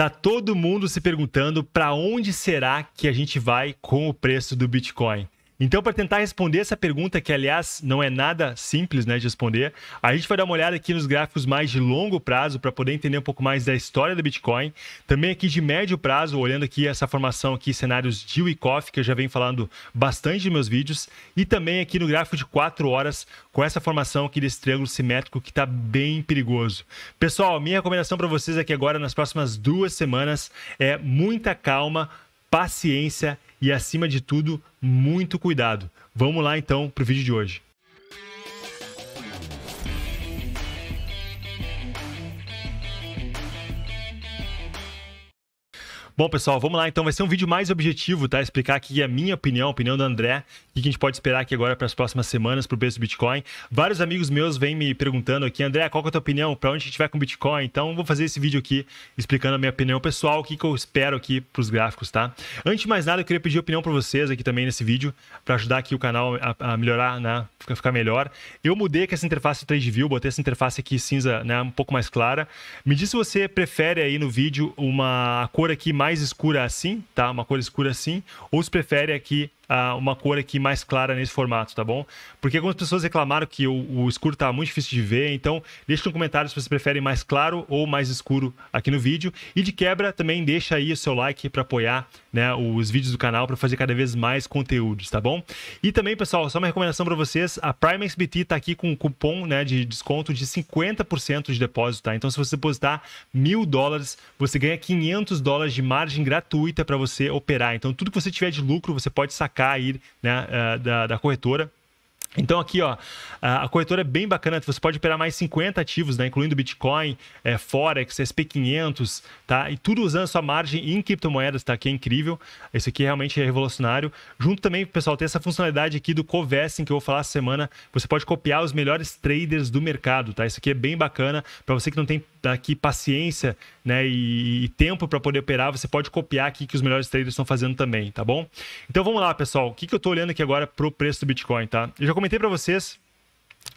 Tá todo mundo se perguntando para onde será que a gente vai com o preço do Bitcoin. Então, para tentar responder essa pergunta, que aliás não é nada simples né, de responder, a gente vai dar uma olhada aqui nos gráficos mais de longo prazo para poder entender um pouco mais da história do Bitcoin. Também aqui de médio prazo, olhando aqui essa formação aqui, cenários de Wyckoff, que eu já venho falando bastante nos meus vídeos. E também aqui no gráfico de 4 horas, com essa formação aqui desse triângulo simétrico que está bem perigoso. Pessoal, minha recomendação para vocês aqui agora, nas próximas duas semanas, é muita calma, paciência e e, acima de tudo, muito cuidado. Vamos lá então para o vídeo de hoje. Bom, pessoal, vamos lá. Então vai ser um vídeo mais objetivo, tá? Explicar aqui a minha opinião, a opinião do André, o que a gente pode esperar aqui agora para as próximas semanas para o preço do Bitcoin. Vários amigos meus vêm me perguntando aqui, André, qual é a tua opinião? Para onde a gente vai com o Bitcoin? Então vou fazer esse vídeo aqui explicando a minha opinião pessoal, o que, que eu espero aqui para os gráficos, tá? Antes de mais nada, eu queria pedir opinião para vocês aqui também nesse vídeo, para ajudar aqui o canal a, a, melhorar, né? Ficar melhor. Eu mudei aqui essa interface view botei essa interface aqui cinza, né? Um pouco mais clara. Me diz se você prefere aí no vídeo uma cor aqui mais mais escura assim, tá? Uma cor escura assim, ou se prefere aqui uma cor aqui mais clara nesse formato, tá bom? Porque algumas pessoas reclamaram que o, o escuro tá muito difícil de ver, então deixa um comentário se vocês preferem mais claro ou mais escuro aqui no vídeo. E de quebra, também deixa aí o seu like para apoiar né, os vídeos do canal para fazer cada vez mais conteúdos, tá bom? E também, pessoal, só uma recomendação para vocês, a Prime XBT tá aqui com um cupom né, de desconto de 50% de depósito, tá? Então, se você depositar mil dólares, você ganha 500 dólares de margem gratuita para você operar. Então, tudo que você tiver de lucro, você pode sacar cair né, eh, da, da corretora. Então aqui, ó, a corretora é bem bacana, você pode operar mais 50 ativos, né, incluindo Bitcoin, é, Forex, SP500, tá? E tudo usando sua margem em criptomoedas, tá? Que é incrível. Isso aqui realmente é revolucionário. Junto também, pessoal, tem essa funcionalidade aqui do Covesting que eu vou falar essa semana. Você pode copiar os melhores traders do mercado, tá? Isso aqui é bem bacana para você que não tem tá, aqui paciência né, e, e tempo para poder operar, você pode copiar aqui que os melhores traders estão fazendo também, tá bom? Então vamos lá, pessoal. O que, que eu estou olhando aqui agora para o preço do Bitcoin, tá? Eu já comentei para vocês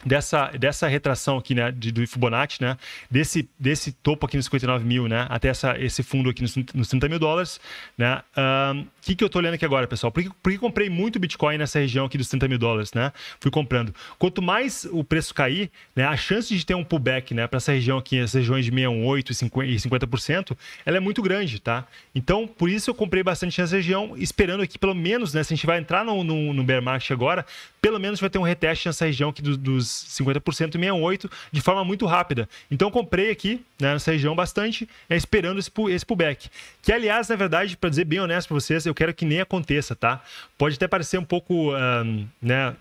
dessa, dessa retração aqui, né, de, do Fibonacci, né, desse, desse topo aqui nos 59 mil, né, até essa, esse fundo aqui nos, nos 30 mil dólares, né, o um, que, que eu tô olhando aqui agora, pessoal? por por que comprei muito Bitcoin nessa região aqui dos 30 mil dólares, né, fui comprando. Quanto mais o preço cair, né, a chance de ter um pullback, né, para essa região aqui, essas regiões de 618 e 50%, e 50%, ela é muito grande, tá? Então, por isso eu comprei bastante nessa região, esperando aqui pelo menos, né, se a gente vai entrar no, no, no bear market agora, pelo menos vai ter um reteste nessa região aqui do, do dos 50% e 68 de forma muito rápida. Então comprei aqui né, nessa região bastante, é, esperando esse, esse pullback. Que, aliás, na verdade, para dizer bem honesto para vocês, eu quero que nem aconteça, tá? Pode até parecer um pouco, um, né?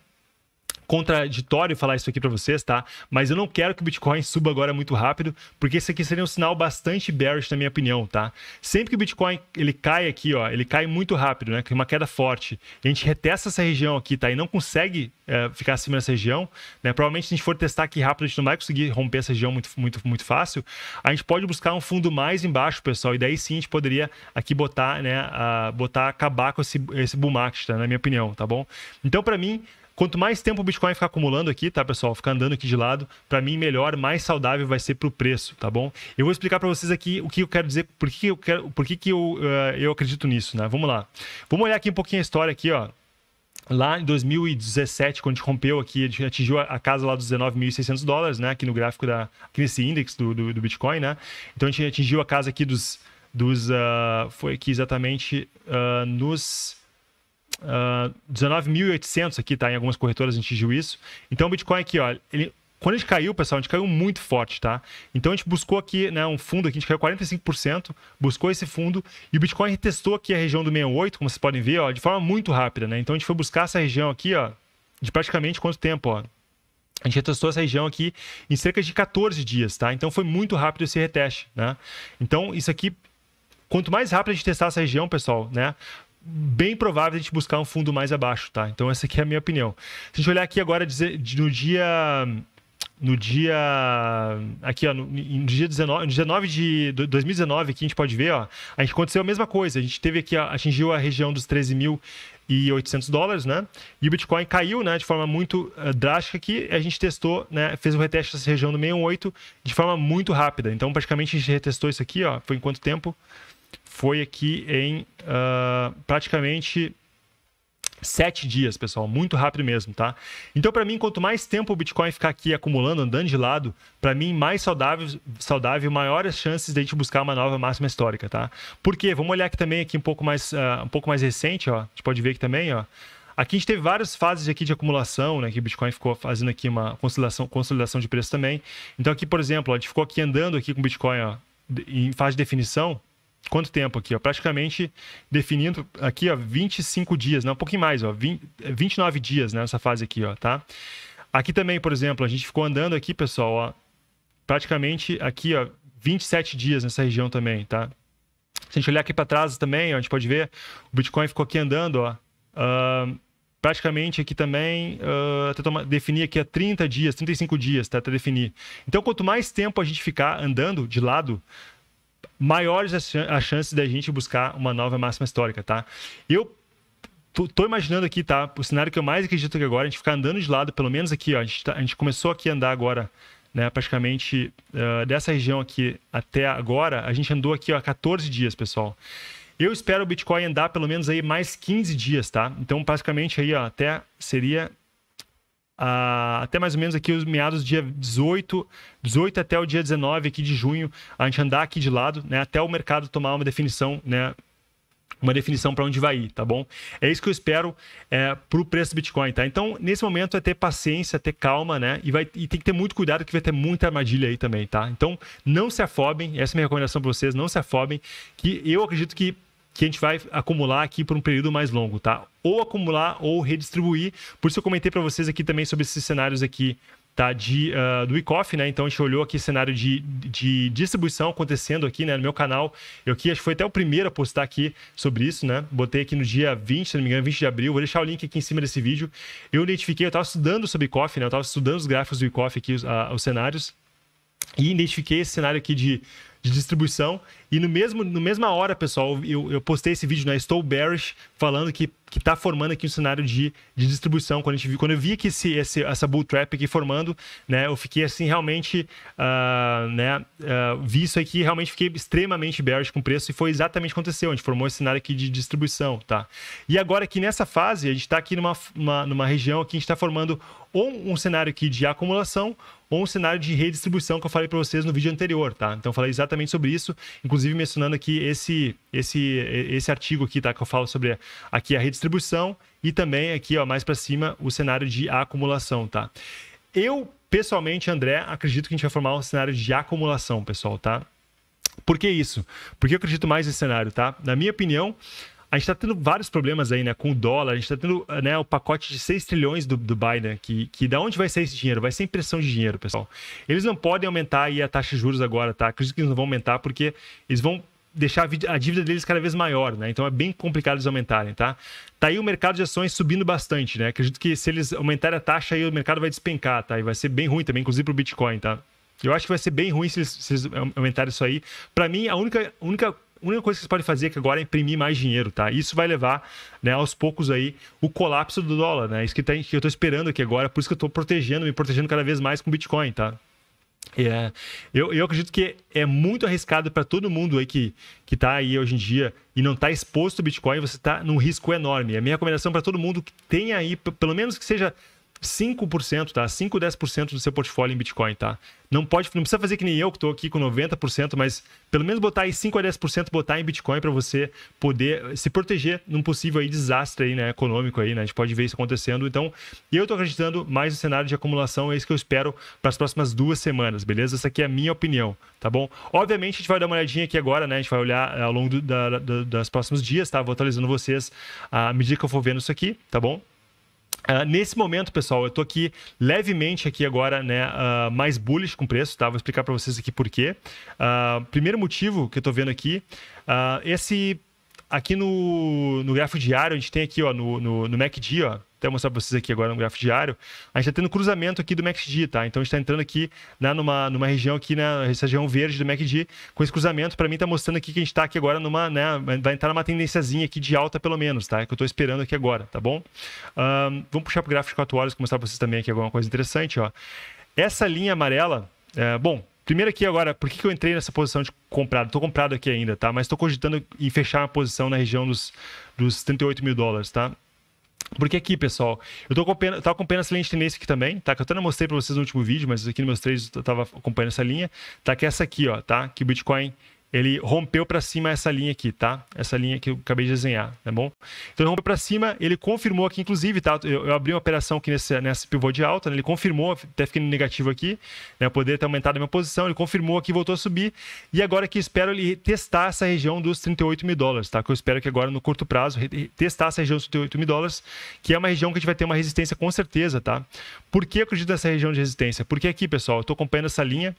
contraditório falar isso aqui para vocês, tá? Mas eu não quero que o Bitcoin suba agora muito rápido, porque isso aqui seria um sinal bastante bearish, na minha opinião, tá? Sempre que o Bitcoin ele cai aqui, ó, ele cai muito rápido, né? Tem uma queda forte, a gente retesta essa região aqui, tá? E não consegue é, ficar acima dessa região, né? Provavelmente se a gente for testar aqui rápido, a gente não vai conseguir romper essa região muito, muito, muito fácil. A gente pode buscar um fundo mais embaixo, pessoal, e daí sim a gente poderia aqui botar, né? A, botar acabar com esse, esse bull market, tá? Na minha opinião, tá bom? Então, para mim, Quanto mais tempo o Bitcoin ficar acumulando aqui, tá, pessoal? Ficar andando aqui de lado, para mim melhor, mais saudável vai ser para o preço, tá bom? Eu vou explicar para vocês aqui o que eu quero dizer, por que eu, quero, por que que eu, uh, eu acredito nisso, né? Vamos lá. Vamos olhar aqui um pouquinho a história aqui, ó. Lá em 2017, quando a gente rompeu aqui, a gente atingiu a casa lá dos 19.600 dólares, né? Aqui no gráfico, da, aqui nesse índice do, do, do Bitcoin, né? Então a gente atingiu a casa aqui dos... dos uh, foi aqui exatamente uh, nos... 19.800 ah, aqui, tá? Em algumas corretoras a gente viu isso. Então, o Bitcoin aqui, ó, ele, quando a gente caiu, pessoal, a gente caiu muito forte, tá? Então a gente buscou aqui, né, um fundo aqui, a gente caiu 45%, buscou esse fundo e o Bitcoin testou aqui a região do 68, como vocês podem ver, ó, de forma muito rápida, né? Então a gente foi buscar essa região aqui, ó, de praticamente quanto tempo, ó? A gente retestou essa região aqui em cerca de 14 dias, tá? Então foi muito rápido esse reteste, né? Então isso aqui quanto mais rápido a gente testar essa região, pessoal, né? bem provável a gente buscar um fundo mais abaixo, tá? Então essa aqui é a minha opinião. Se a gente olhar aqui agora no dia no dia aqui ó, no, no dia 19, no 19 de 2019 aqui a gente pode ver, ó, a gente aconteceu a mesma coisa. A gente teve aqui atingiu a região dos 13 mil e 800 dólares, né? E o Bitcoin caiu, né, de forma muito uh, drástica aqui, a gente testou, né, fez um reteste dessa região do 618 de forma muito rápida. Então, praticamente a gente retestou isso aqui, ó, foi em quanto tempo? foi aqui em uh, praticamente sete dias, pessoal, muito rápido mesmo, tá? Então, para mim, quanto mais tempo o Bitcoin ficar aqui acumulando, andando de lado, para mim, mais saudável, saudável, maiores chances de a gente buscar uma nova máxima histórica, tá? Porque vamos olhar aqui também aqui um pouco mais, uh, um pouco mais recente, ó. A gente pode ver aqui também, ó. Aqui a gente teve várias fases aqui de acumulação, né? Que o Bitcoin ficou fazendo aqui uma consolidação, consolidação de preço também. Então aqui, por exemplo, ó, a gente ficou aqui andando aqui com o Bitcoin, ó, em fase de definição, quanto tempo aqui? Ó? Praticamente definindo aqui, ó, 25 dias, não, né? um pouquinho mais, ó, 20, 29 dias né, nessa fase aqui, ó, tá? Aqui também, por exemplo, a gente ficou andando aqui, pessoal, ó, praticamente aqui, ó, 27 dias nessa região também, tá? Se a gente olhar aqui para trás também, ó, a gente pode ver, o Bitcoin ficou aqui andando, ó, uh, praticamente aqui também, uh, até tomar, definir aqui a 30 dias, 35 dias, tá? Até definir. Então, quanto mais tempo a gente ficar andando de lado, maiores as, chances da gente buscar uma nova máxima histórica, tá? Eu tô imaginando aqui, tá? O cenário que eu mais acredito que agora, é a gente ficar andando de lado, pelo menos aqui, ó, a gente, tá, a gente começou aqui a andar agora, né? Praticamente uh, dessa região aqui até agora, a gente andou aqui, ó, 14 dias, pessoal. Eu espero o Bitcoin andar pelo menos aí mais 15 dias, tá? Então, basicamente aí, ó, até seria a, até mais ou menos aqui os meados do dia 18, 18 até o dia 19 aqui de junho, a gente andar aqui de lado, né, até o mercado tomar uma definição, né, uma definição para onde vai ir, tá bom? É isso que eu espero é, para o preço do Bitcoin, tá? Então, nesse momento é ter paciência, ter calma, né? E, vai, e tem que ter muito cuidado que vai ter muita armadilha aí também, tá? Então, não se afobem, essa é a minha recomendação para vocês, não se afobem, que eu acredito que que a gente vai acumular aqui por um período mais longo, tá? Ou acumular ou redistribuir. Por isso eu comentei para vocês aqui também sobre esses cenários aqui tá, de, uh, do ICOF, né? Então a gente olhou aqui cenário de, de distribuição acontecendo aqui, né? No meu canal. Eu aqui acho que foi até o primeiro a postar aqui sobre isso, né? Botei aqui no dia 20, se não me engano, 20 de abril. Vou deixar o link aqui em cima desse vídeo. Eu identifiquei, eu estava estudando sobre ICOF, né? Eu estava estudando os gráficos do ICOF aqui, os, ah, os cenários. E identifiquei esse cenário aqui de de distribuição. E no mesmo no mesma hora, pessoal, eu, eu postei esse vídeo na né? Estou Bearish, falando que que está formando aqui um cenário de, de distribuição. Quando, a gente, viu, quando eu vi que esse, esse, essa bull trap aqui formando, né, eu fiquei assim realmente, uh, né, uh, vi isso aqui realmente fiquei extremamente bearish com o preço e foi exatamente o que aconteceu. A gente formou esse cenário aqui de distribuição, tá? E agora aqui nessa fase, a gente está aqui numa, uma, numa região que a gente está formando ou um cenário aqui de acumulação ou um cenário de redistribuição que eu falei para vocês no vídeo anterior, tá? Então, eu falei exatamente exatamente sobre isso, inclusive mencionando aqui esse esse esse artigo aqui, tá, que eu falo sobre aqui a redistribuição e também aqui, ó, mais para cima, o cenário de acumulação, tá? Eu pessoalmente, André, acredito que a gente vai formar um cenário de acumulação, pessoal, tá? Por que isso? Porque eu acredito mais nesse cenário, tá? Na minha opinião, a gente está tendo vários problemas aí, né? Com o dólar, a gente está tendo né, o pacote de 6 trilhões do, do Biden, que, que da onde vai ser esse dinheiro? Vai ser impressão de dinheiro, pessoal. Eles não podem aumentar aí a taxa de juros agora, tá? Acredito que eles não vão aumentar porque eles vão deixar a dívida deles cada vez maior, né? Então é bem complicado eles aumentarem, tá? Tá aí o mercado de ações subindo bastante, né? Acredito que se eles aumentarem a taxa aí o mercado vai despencar, tá? E vai ser bem ruim também, inclusive pro Bitcoin, tá? Eu acho que vai ser bem ruim se eles, se eles aumentarem isso aí. Para mim, a única, única a única coisa que você pode fazer é que agora é imprimir mais dinheiro, tá? Isso vai levar, né, aos poucos aí, o colapso do dólar, né? Isso que, tá, que eu tô esperando aqui agora, por isso que eu tô protegendo, me protegendo cada vez mais com Bitcoin, tá? É, eu, eu acredito que é muito arriscado para todo mundo aí que, que tá aí hoje em dia e não está exposto ao Bitcoin, você está num risco enorme. A minha recomendação para todo mundo que tenha aí, pelo menos que seja 5%, tá? 5, 10% do seu portfólio em Bitcoin, tá? Não pode, não precisa fazer que nem eu que estou aqui com 90%, mas pelo menos botar aí 5 a 10% botar em Bitcoin para você poder eh, se proteger num possível aí desastre aí, né, econômico aí, né? A gente pode ver isso acontecendo. Então, eu estou acreditando mais no cenário de acumulação, é isso que eu espero para as próximas duas semanas, beleza? Essa aqui é a minha opinião, tá bom? Obviamente a gente vai dar uma olhadinha aqui agora, né? A gente vai olhar eh, ao longo do, da, da, das próximos dias, tá? Vou atualizando vocês à medida que eu for vendo isso aqui, tá bom? Ah, nesse momento, pessoal, eu estou aqui levemente aqui agora, né, uh, mais bullish com preço, tá? Vou explicar para vocês aqui por quê. Uh, primeiro motivo que eu estou vendo aqui, esse aqui no, no gráfico diário, a gente tem aqui, ó, no, no, no MACD, ó, até mostrar para vocês aqui agora no gráfico diário, a gente está tendo cruzamento aqui do MACD, tá? Então a gente está entrando aqui né, numa, numa região aqui, na né, região verde do MACD, com esse cruzamento, para mim está mostrando aqui que a gente está aqui agora numa, né, vai entrar numa tendênciazinha aqui de alta pelo menos, tá? É que eu estou esperando aqui agora, tá bom? Um, vamos puxar para o gráfico de 4 horas, mostrar para vocês também aqui alguma coisa interessante, ó. Essa linha amarela, é, bom, Primeiro aqui agora, por que, que eu entrei nessa posição de comprado? Estou comprado aqui ainda, tá? Mas estou cogitando em fechar a posição na região dos, dos 38 mil dólares, tá? Porque aqui, pessoal, eu tô acompanhando, eu tava acompanhando essa linha de tendência aqui também, tá? Que eu até não mostrei para vocês no último vídeo, mas aqui nos meus três eu tava acompanhando essa linha. Tá que é essa aqui, ó, tá? Que o Bitcoin ele rompeu para cima essa linha aqui, tá? Essa linha que eu acabei de desenhar, tá bom? Então ele rompeu para cima, ele confirmou aqui, inclusive, tá? Eu, eu abri uma operação aqui nesse, nessa pivô de alta, né? ele confirmou, até fiquei negativo aqui, né? Eu poderia ter aumentado a minha posição, ele confirmou aqui, voltou a subir, e agora que espero ele testar essa região dos 38 mil dólares, tá? Que eu espero que agora, no curto prazo, testar essa região dos 38 mil dólares, que é uma região que a gente vai ter uma resistência com certeza, tá? Por que eu acredito nessa região de resistência? Porque aqui, pessoal, eu tô acompanhando essa linha,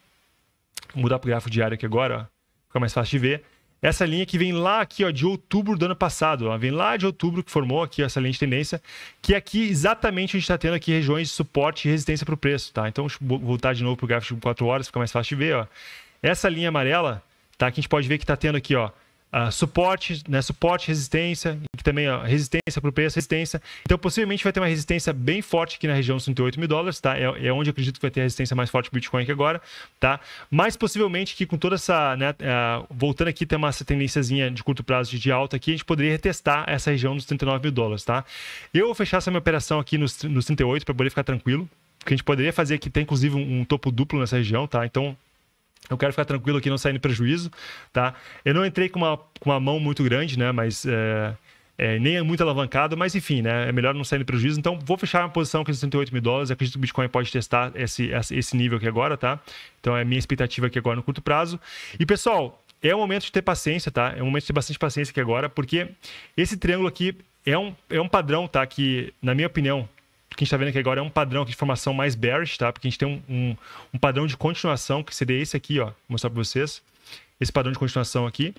Vou mudar para o gráfico diário aqui agora, ó fica mais fácil de ver. Essa linha que vem lá aqui, ó, de outubro do ano passado, ó, vem lá de outubro que formou aqui essa linha de tendência, que é aqui exatamente a gente está tendo aqui regiões de suporte e resistência para o preço, tá? Então, deixa eu voltar de novo para o gráfico de 4 horas, fica mais fácil de ver, ó. Essa linha amarela, tá? Que a gente pode ver que está tendo aqui, ó, Uh, suporte, né, suporte, resistência, que também ó, resistência para o preço, resistência. Então, possivelmente vai ter uma resistência bem forte aqui na região dos 38 mil dólares, tá? É, é onde eu acredito que vai ter a resistência mais forte do Bitcoin aqui agora, tá? Mas possivelmente que com toda essa, né, uh, voltando aqui, tem uma tendênciazinha de curto prazo de, de, alta aqui, a gente poderia retestar essa região dos 39 mil dólares, tá? Eu vou fechar essa minha operação aqui nos, nos 38 para poder ficar tranquilo, que a gente poderia fazer aqui, é tem inclusive um, um topo duplo nessa região, tá? Então, eu quero ficar tranquilo aqui, não saindo prejuízo, tá? Eu não entrei com uma, com uma mão muito grande, né? Mas é, é, nem é muito alavancado, mas enfim, né? É melhor não sair no prejuízo. Então, vou fechar uma posição com 68 mil dólares. acredito que o Bitcoin pode testar esse, esse nível aqui agora, tá? Então, é a minha expectativa aqui agora no curto prazo. E, pessoal, é o momento de ter paciência, tá? É o momento de ter bastante paciência aqui agora, porque esse triângulo aqui é um, é um padrão, tá? Que, na minha opinião, que a gente está vendo aqui agora é um padrão de formação mais bearish, tá? Porque a gente tem um, um, um padrão de continuação, que seria esse aqui, ó. Vou mostrar para vocês. Esse padrão de continuação aqui.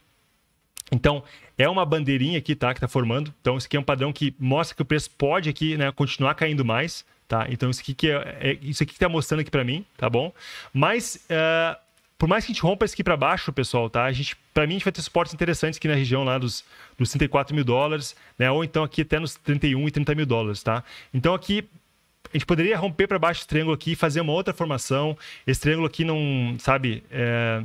Então, é uma bandeirinha aqui, tá? Que está formando. Então, esse aqui é um padrão que mostra que o preço pode aqui, né? Continuar caindo mais, tá? Então, isso aqui que é, é isso que tá mostrando aqui para mim, tá bom? Mas... Uh por mais que a gente rompa isso aqui para baixo, pessoal, tá? A gente, para mim, a gente vai ter suportes interessantes aqui na região lá dos, dos 34 mil dólares, né? Ou então aqui até nos 31 e 30 mil dólares, tá? Então aqui a gente poderia romper para baixo esse triângulo aqui, fazer uma outra formação. Esse triângulo aqui não, sabe? É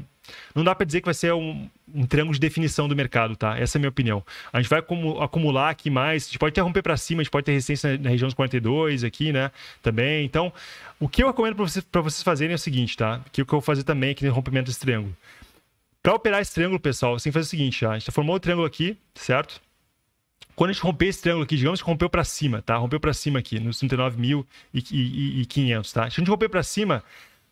não dá para dizer que vai ser um, um triângulo de definição do mercado, tá? Essa é a minha opinião. A gente vai acumular aqui mais, a gente pode até romper para cima, a gente pode ter resistência na, região dos 42 aqui, né? Também. Então, o que eu recomendo para vocês, vocês fazerem é o seguinte, tá? Que é o que eu vou fazer também aqui no rompimento desse triângulo. Para operar esse triângulo, pessoal, você tem que fazer o seguinte, tá? a gente tá formou o triângulo aqui, certo? Quando a gente romper esse triângulo aqui, digamos que rompeu para cima, tá? Rompeu para cima aqui, nos 39.500, tá? Se a gente romper para cima,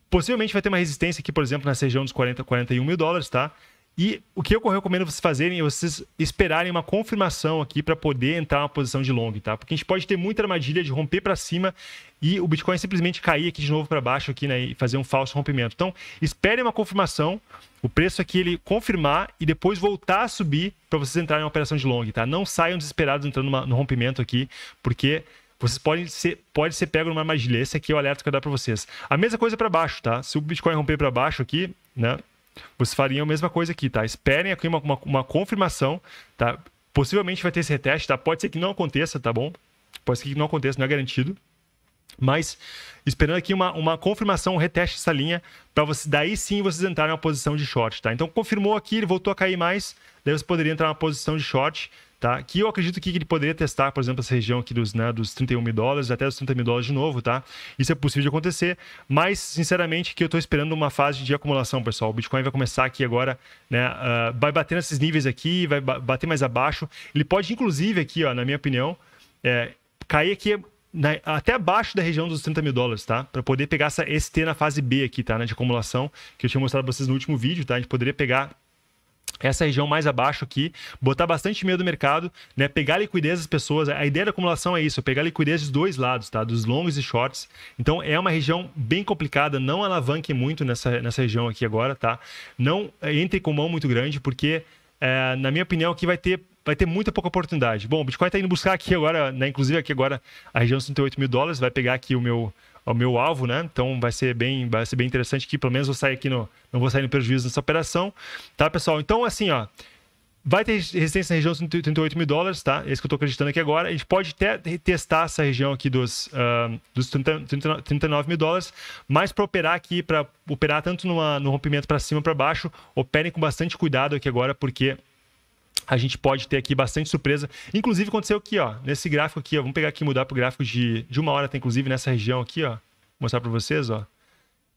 Possivelmente vai ter uma resistência aqui, por exemplo, nessa região dos 40, 41 mil dólares, tá? E o que eu recomendo vocês fazerem é vocês esperarem uma confirmação aqui para poder entrar na posição de long, tá? Porque a gente pode ter muita armadilha de romper para cima e o Bitcoin simplesmente cair aqui de novo para baixo aqui, né, e fazer um falso rompimento. Então, esperem uma confirmação, o preço aqui ele confirmar e depois voltar a subir para vocês entrarem em uma operação de long, tá? Não saiam desesperados entrando numa, no rompimento aqui, porque vocês podem ser, pode ser pego numa armadilha. Esse aqui é o alerta que eu dar para vocês. A mesma coisa para baixo, tá? Se o Bitcoin romper para baixo aqui, né? Vocês fariam a mesma coisa aqui, tá? Esperem aqui uma, uma, uma confirmação, tá? Possivelmente vai ter esse reteste, tá? Pode ser que não aconteça, tá bom? Pode ser que não aconteça, não é garantido. Mas esperando aqui uma, uma confirmação, um reteste dessa linha, para você, daí sim vocês entrarem na posição de short, tá? Então confirmou aqui, ele voltou a cair mais, daí você poderia entrar na posição de short, tá? Que eu acredito que ele poderia testar, por exemplo, essa região aqui dos, né, dos 31 mil dólares até os 30 mil dólares de novo, tá? Isso é possível de acontecer, mas, sinceramente, que eu estou esperando uma fase de acumulação, pessoal. O Bitcoin vai começar aqui agora, né? Uh, vai bater nesses níveis aqui, vai bater mais abaixo. Ele pode, inclusive, aqui, ó, na minha opinião, é, cair aqui na, né, até abaixo da região dos 30 mil dólares, tá? Para poder pegar essa ST na fase B aqui, tá? Né, de acumulação, que eu tinha mostrado para vocês no último vídeo, tá? A gente poderia pegar essa região mais abaixo aqui, botar bastante medo do mercado, né? Pegar liquidez das pessoas. A ideia da acumulação é isso, é pegar liquidez dos dois lados, tá? Dos longos e shorts. Então é uma região bem complicada, não alavanque muito nessa, nessa região aqui agora, tá? Não eh, entre com mão muito grande, porque é, na minha opinião aqui vai ter vai ter muita pouca oportunidade. Bom, o Bitcoin está indo buscar aqui agora, né? Inclusive aqui agora a região dos 38 mil dólares, vai pegar aqui o meu ao meu alvo, né? Então vai ser bem, vai ser bem interessante que pelo menos eu saia aqui no, não vou sair no prejuízo nessa operação, tá, pessoal? Então assim, ó, vai ter resistência na região dos 38 mil dólares, tá? Esse é que eu estou acreditando aqui agora. A gente pode até testar essa região aqui dos, uh, dos 30, 30, 39 mil dólares, mas para operar aqui, para operar tanto numa, no rompimento para cima para baixo, operem com bastante cuidado aqui agora, porque a gente pode ter aqui bastante surpresa. Inclusive, aconteceu aqui, ó, nesse gráfico aqui, ó, vamos pegar aqui e mudar para o gráfico de, de uma hora, tá, inclusive, nessa região aqui, ó, vou mostrar para vocês, ó.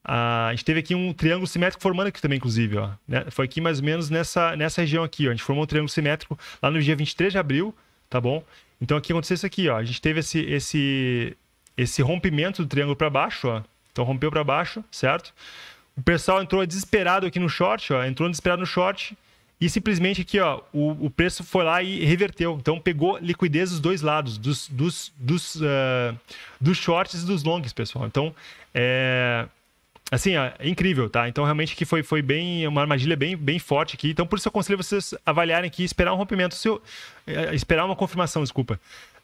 Ah, a gente teve aqui um triângulo simétrico formando aqui também, inclusive, ó. Né? Foi aqui mais ou menos nessa, nessa região aqui, ó. A gente formou um triângulo simétrico lá no dia 23 de abril, tá bom? Então, aqui aconteceu isso aqui, ó. A gente teve esse, esse, esse rompimento do triângulo para baixo, ó. Então, rompeu para baixo, certo? O pessoal entrou desesperado aqui no short, ó. Entrou desesperado no short e simplesmente aqui, ó, o, o preço foi lá e reverteu. Então pegou liquidez dos dois lados, dos, dos, dos, uh, dos shorts e dos longs, pessoal. Então, é. Assim, ó, é incrível, tá? Então, realmente que foi, foi bem uma armadilha bem, bem forte aqui. Então, por isso eu aconselho vocês avaliarem aqui, esperar um rompimento, se eu, eh, esperar uma confirmação, desculpa.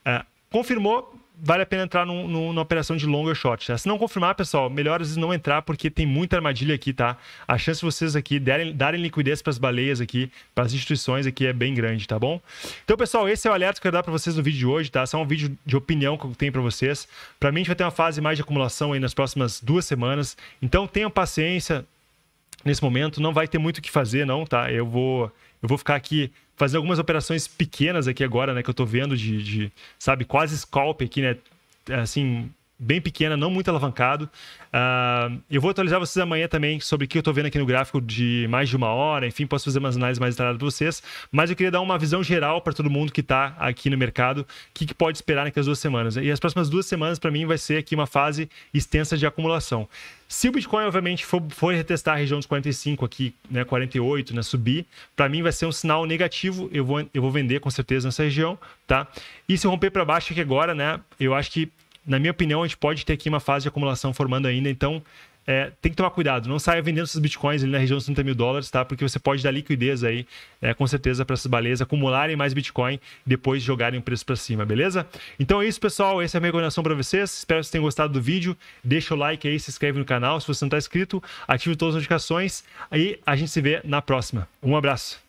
Uh, confirmou, vale a pena entrar num, num, numa operação de longer shot. Né? Se não confirmar, pessoal, melhor às vezes não entrar, porque tem muita armadilha aqui, tá? A chance de vocês aqui derem, darem liquidez para as baleias aqui, para as instituições aqui, é bem grande, tá bom? Então, pessoal, esse é o alerta que eu quero dar para vocês no vídeo de hoje, tá? Só um vídeo de opinião que eu tenho para vocês. Para mim, a gente vai ter uma fase mais de acumulação aí nas próximas duas semanas. Então, tenham paciência nesse momento. Não vai ter muito o que fazer, não, tá? Eu vou, eu vou ficar aqui fazer algumas operações pequenas aqui agora, né? Que eu tô vendo de, de sabe, quase scalp aqui, né? É, assim, bem pequena, não muito alavancado. Uh, eu vou atualizar vocês amanhã também sobre o que eu estou vendo aqui no gráfico de mais de uma hora, enfim, posso fazer umas análises mais detalhadas para vocês, mas eu queria dar uma visão geral para todo mundo que está aqui no mercado, o que, que, pode esperar naquelas duas semanas. E as próximas duas semanas, para mim, vai ser aqui uma fase extensa de acumulação. Se o Bitcoin, obviamente, for, for retestar a região dos 45 aqui, né, 48, né, subir, para mim vai ser um sinal negativo, eu vou, eu vou vender com certeza nessa região, tá? E se romper para baixo aqui agora, né, eu acho que na minha opinião, a gente pode ter aqui uma fase de acumulação formando ainda, então é, tem que tomar cuidado, não saia vendendo esses bitcoins ali na região dos 30 mil dólares, tá? Porque você pode dar liquidez aí, é, com certeza, para essas baleias acumularem mais bitcoin e depois jogarem o preço para cima, beleza? Então é isso, pessoal. Essa é a minha recomendação para vocês. Espero que vocês tenham gostado do vídeo. Deixa o like aí, se inscreve no canal. Se você não está inscrito, ative todas as notificações. Aí a gente se vê na próxima. Um abraço.